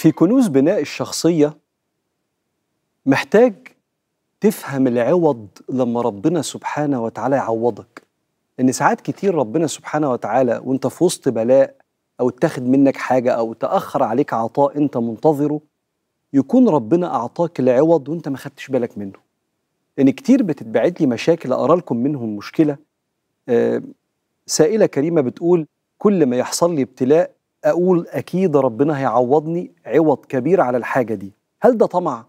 في كنوز بناء الشخصية محتاج تفهم العوض لما ربنا سبحانه وتعالى يعوضك إن ساعات كتير ربنا سبحانه وتعالى وأنت في وسط بلاء أو اتخذ منك حاجة أو تأخر عليك عطاء أنت منتظره يكون ربنا أعطاك العوض وأنت ما خدتش بالك منه إن كتير بتتبعت لي مشاكل أرى لكم منهم مشكلة آه، سائلة كريمة بتقول كل ما يحصل لي ابتلاء اقول اكيد ربنا هيعوضني عوض كبير على الحاجه دي هل ده طمع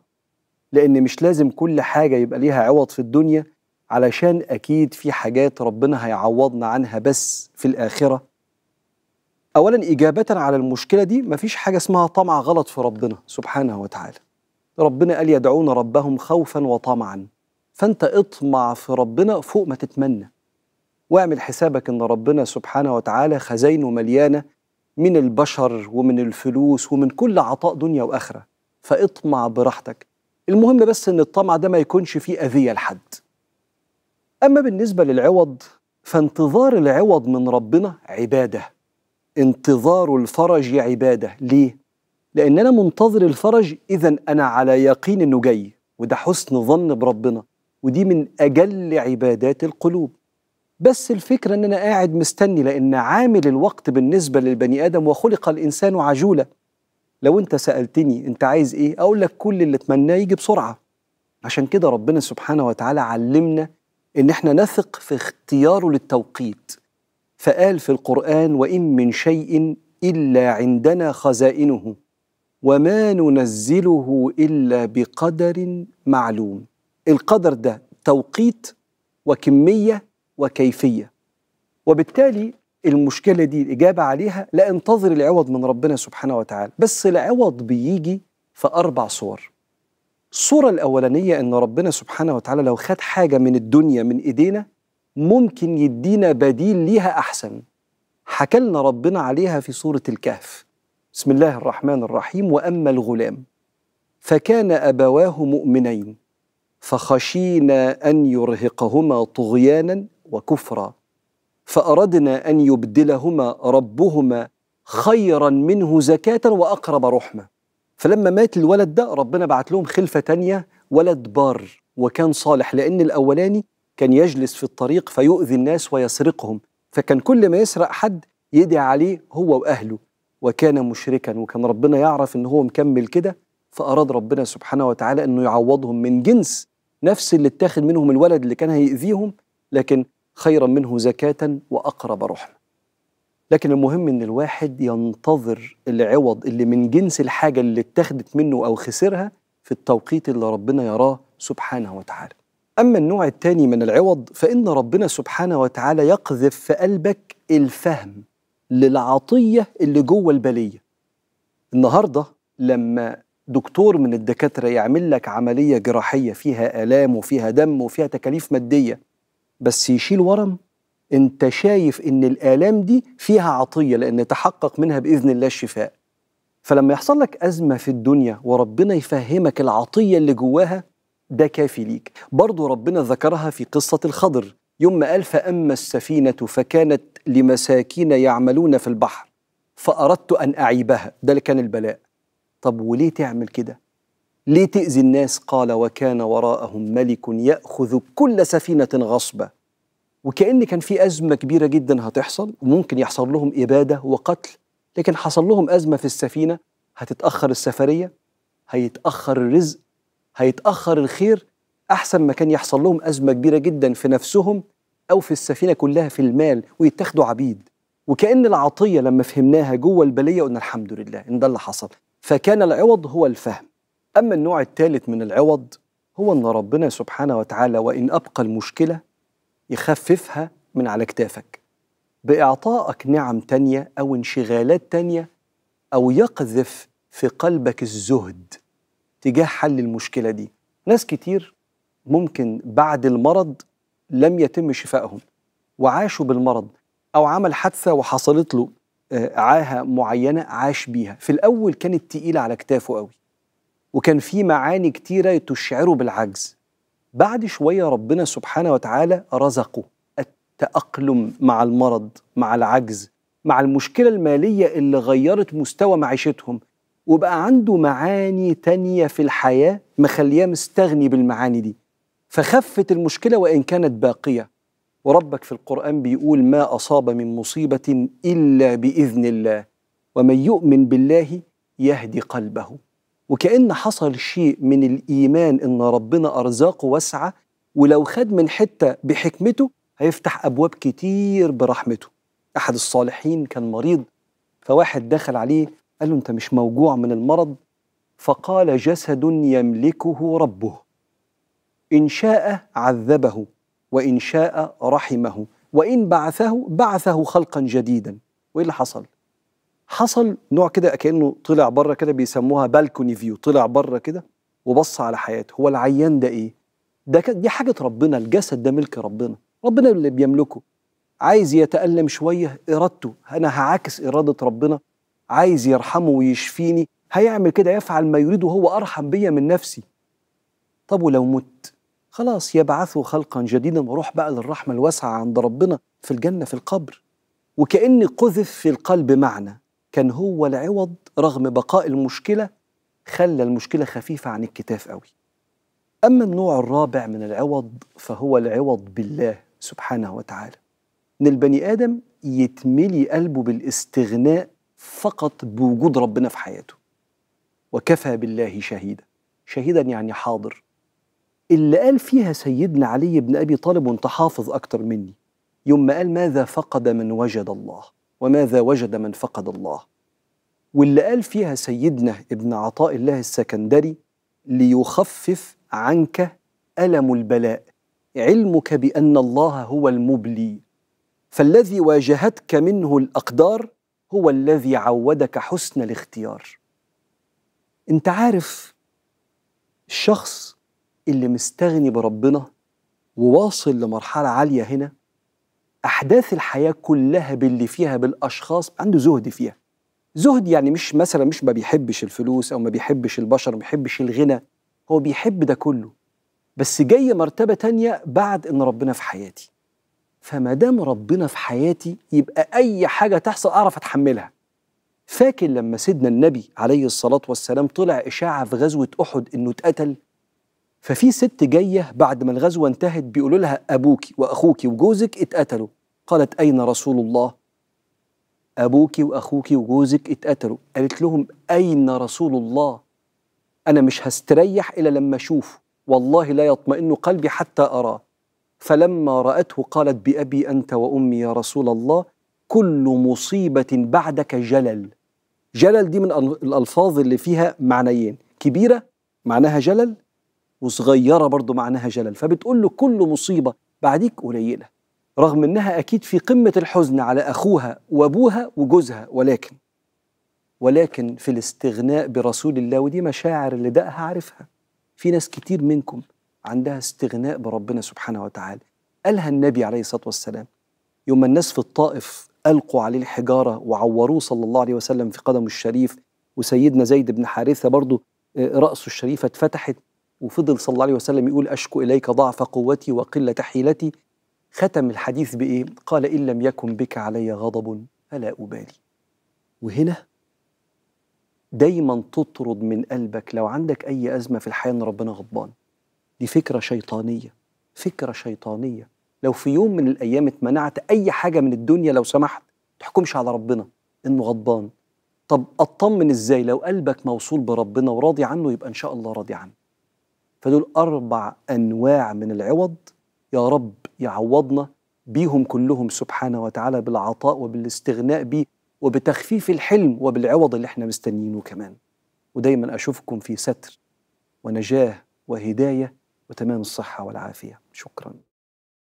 لان مش لازم كل حاجه يبقى ليها عوض في الدنيا علشان اكيد في حاجات ربنا هيعوضنا عنها بس في الاخره اولا اجابه على المشكله دي مفيش حاجه اسمها طمع غلط في ربنا سبحانه وتعالى ربنا قال يدعون ربهم خوفا وطمعا فانت اطمع في ربنا فوق ما تتمنى واعمل حسابك ان ربنا سبحانه وتعالى خزينه مليانه من البشر ومن الفلوس ومن كل عطاء دنيا واخره فاطمع براحتك المهم بس ان الطمع ده ما يكونش فيه اذيه لحد اما بالنسبه للعوض فانتظار العوض من ربنا عباده انتظار الفرج عباده ليه لان انا منتظر الفرج اذا انا على يقين انه جاي وده حسن ظن بربنا ودي من اجل عبادات القلوب بس الفكره ان انا قاعد مستني لان عامل الوقت بالنسبه للبني ادم وخلق الانسان عجوله لو انت سالتني انت عايز ايه اقول لك كل اللي اتمناه يجي بسرعه عشان كده ربنا سبحانه وتعالى علمنا ان احنا نثق في اختياره للتوقيت فقال في القران وان من شيء الا عندنا خزائنه وما ننزله الا بقدر معلوم القدر ده توقيت وكميه وكيفية وبالتالي المشكلة دي الإجابة عليها لا انتظر العوض من ربنا سبحانه وتعالى بس العوض بيجي في أربع صور الصورة الأولانية أن ربنا سبحانه وتعالى لو خد حاجة من الدنيا من إيدينا ممكن يدينا بديل ليها أحسن حكلنا ربنا عليها في سورة الكهف بسم الله الرحمن الرحيم وأما الغلام فكان أبواه مؤمنين فخشينا أن يرهقهما طغيانا وكفرا فأردنا أن يبدلهما ربهما خيرا منه زكاة وأقرب رحمة فلما مات الولد ده ربنا بعت لهم خلفة تانية ولد بار وكان صالح لأن الأولاني كان يجلس في الطريق فيؤذي الناس ويسرقهم فكان كل ما يسرق حد يدعي عليه هو وأهله وكان مشركا وكان ربنا يعرف ان هو مكمل كده فاراد ربنا سبحانه وتعالى انه يعوضهم من جنس نفس اللي اتاخد منهم الولد اللي كان هيأذيهم لكن خيرا منه زكاة وأقرب رحمة لكن المهم إن الواحد ينتظر العوض اللي من جنس الحاجة اللي اتخذت منه أو خسرها في التوقيت اللي ربنا يراه سبحانه وتعالى أما النوع الثاني من العوض فإن ربنا سبحانه وتعالى يقذف في قلبك الفهم للعطية اللي جوه البلية النهاردة لما دكتور من الدكاترة يعمل لك عملية جراحية فيها آلام وفيها دم وفيها تكاليف مادية بس يشيل ورم انت شايف ان الالام دي فيها عطيه لان تحقق منها باذن الله الشفاء فلما يحصل لك ازمه في الدنيا وربنا يفهمك العطيه اللي جواها ده كافي ليك برضه ربنا ذكرها في قصه الخضر يوم ما قال فاما السفينه فكانت لمساكين يعملون في البحر فاردت ان اعيبها ده اللي كان البلاء طب وليه تعمل كده ليه تأذي الناس قال وكان وراءهم ملك يأخذ كل سفينة غصبة وكأن كان في أزمة كبيرة جدا هتحصل وممكن يحصل لهم إبادة وقتل لكن حصل لهم أزمة في السفينة هتتأخر السفرية هيتأخر الرزق هيتأخر الخير أحسن ما كان يحصل لهم أزمة كبيرة جدا في نفسهم أو في السفينة كلها في المال ويتاخدوا عبيد وكأن العطية لما فهمناها جوه البلية قلنا الحمد لله إن ده اللي حصل فكان العوض هو الفهم أما النوع الثالث من العوض هو أن ربنا سبحانه وتعالى وإن أبقى المشكلة يخففها من على كتافك بإعطائك نعم تانية أو انشغالات تانية أو يقذف في قلبك الزهد تجاه حل المشكلة دي ناس كتير ممكن بعد المرض لم يتم شفائهم وعاشوا بالمرض أو عمل حادثة وحصلت له آه، عاهة معينة عاش بيها في الأول كانت تقيلة على كتافه قوي وكان في معاني كتيرة تشعره بالعجز بعد شوية ربنا سبحانه وتعالى رزقه التأقلم مع المرض مع العجز مع المشكلة المالية اللي غيرت مستوى معيشتهم وبقى عنده معاني تانية في الحياة مخلياه مستغني بالمعاني دي فخفت المشكلة وإن كانت باقية وربك في القرآن بيقول ما أصاب من مصيبة إلا بإذن الله ومن يؤمن بالله يهدي قلبه وكأن حصل شيء من الإيمان إن ربنا أرزاقه واسعة ولو خد من حتة بحكمته هيفتح أبواب كتير برحمته أحد الصالحين كان مريض فواحد دخل عليه قال له أنت مش موجوع من المرض فقال جسد يملكه ربه إن شاء عذبه وإن شاء رحمه وإن بعثه بعثه خلقا جديدا وإيه اللي حصل؟ حصل نوع كده كانه طلع بره كده بيسموها بالكوني فيو طلع بره كده وبص على حياته هو العيان ده ايه ده دي حاجه ربنا الجسد ده ملك ربنا ربنا اللي بيملكه عايز يتألم شوية إرادته أنا هعاكس إرادة ربنا عايز يرحمه ويشفيني هيعمل كده يفعل ما يريد وهو أرحم بيا من نفسي طب ولو مت خلاص يبعثه خلقا جديدا واروح بقى للرحمة الواسعة عند ربنا في الجنة في القبر وكأني قذف في القلب معنى كان هو العوض رغم بقاء المشكلة خلى المشكلة خفيفة عن الكتاف قوي أما النوع الرابع من العوض فهو العوض بالله سبحانه وتعالى إن البني آدم يتملي قلبه بالاستغناء فقط بوجود ربنا في حياته وكفى بالله شهيدا شهيدا يعني حاضر اللي قال فيها سيدنا علي بن أبي طالب وانت حافظ أكتر مني يوم ما قال ماذا فقد من وجد الله وماذا وجد من فقد الله واللي قال فيها سيدنا ابن عطاء الله السكندري ليخفف عنك ألم البلاء علمك بأن الله هو المبلي فالذي واجهتك منه الأقدار هو الذي عودك حسن الاختيار انت عارف الشخص اللي مستغني بربنا وواصل لمرحلة عالية هنا احداث الحياه كلها باللي فيها بالاشخاص عنده زهد فيها زهد يعني مش مثلا مش ما بيحبش الفلوس او ما بيحبش البشر ما بيحبش الغنى هو بيحب ده كله بس جاي مرتبه تانية بعد ان ربنا في حياتي فما دام ربنا في حياتي يبقى اي حاجه تحصل اعرف اتحملها فاكر لما سيدنا النبي عليه الصلاه والسلام طلع اشاعه في غزوه احد انه اتقتل ففي ست جاية بعد ما الغزوة انتهت بيقولوا لها أبوك وأخوك وجوزك اتقتلوا قالت أين رسول الله أبوك وأخوك وجوزك اتقتلوا قالت لهم أين رسول الله أنا مش هستريح إلا لما أشوفه والله لا يطمئن قلبي حتى أراه فلما رأته قالت بأبي أنت وأمي يا رسول الله كل مصيبة بعدك جلل جلل دي من الألفاظ اللي فيها معنيين كبيرة معناها جلل وصغيره برضه معناها جلل فبتقول له كل مصيبه بعديك قليله رغم انها اكيد في قمه الحزن على اخوها وابوها وجوزها ولكن ولكن في الاستغناء برسول الله ودي مشاعر اللي دقها عارفها في ناس كتير منكم عندها استغناء بربنا سبحانه وتعالى قالها النبي عليه الصلاه والسلام يوم ما الناس في الطائف القوا عليه الحجاره وعوروه صلى الله عليه وسلم في قدمه الشريف وسيدنا زيد بن حارثه برضه آه، راسه الشريفه اتفتحت وفضل صلى الله عليه وسلم يقول أشكو إليك ضعف قوتي وقلة حيلتي ختم الحديث بإيه؟ قال إن لم يكن بك علي غضب فلا أبالي وهنا دايما تطرد من قلبك لو عندك أي أزمة في الحياة إن ربنا غضبان دي فكرة شيطانية فكرة شيطانية لو في يوم من الأيام اتمنعت أي حاجة من الدنيا لو سمحت تحكمش على ربنا إنه غضبان طب أطمن إزاي لو قلبك موصول بربنا وراضي عنه يبقى إن شاء الله راضي عنه فدول أربع أنواع من العوض يا رب يعوضنا بيهم كلهم سبحانه وتعالى بالعطاء وبالاستغناء بيه وبتخفيف الحلم وبالعوض اللي احنا مستنيينه كمان ودايما أشوفكم في ستر ونجاه وهداية وتمام الصحة والعافية شكراً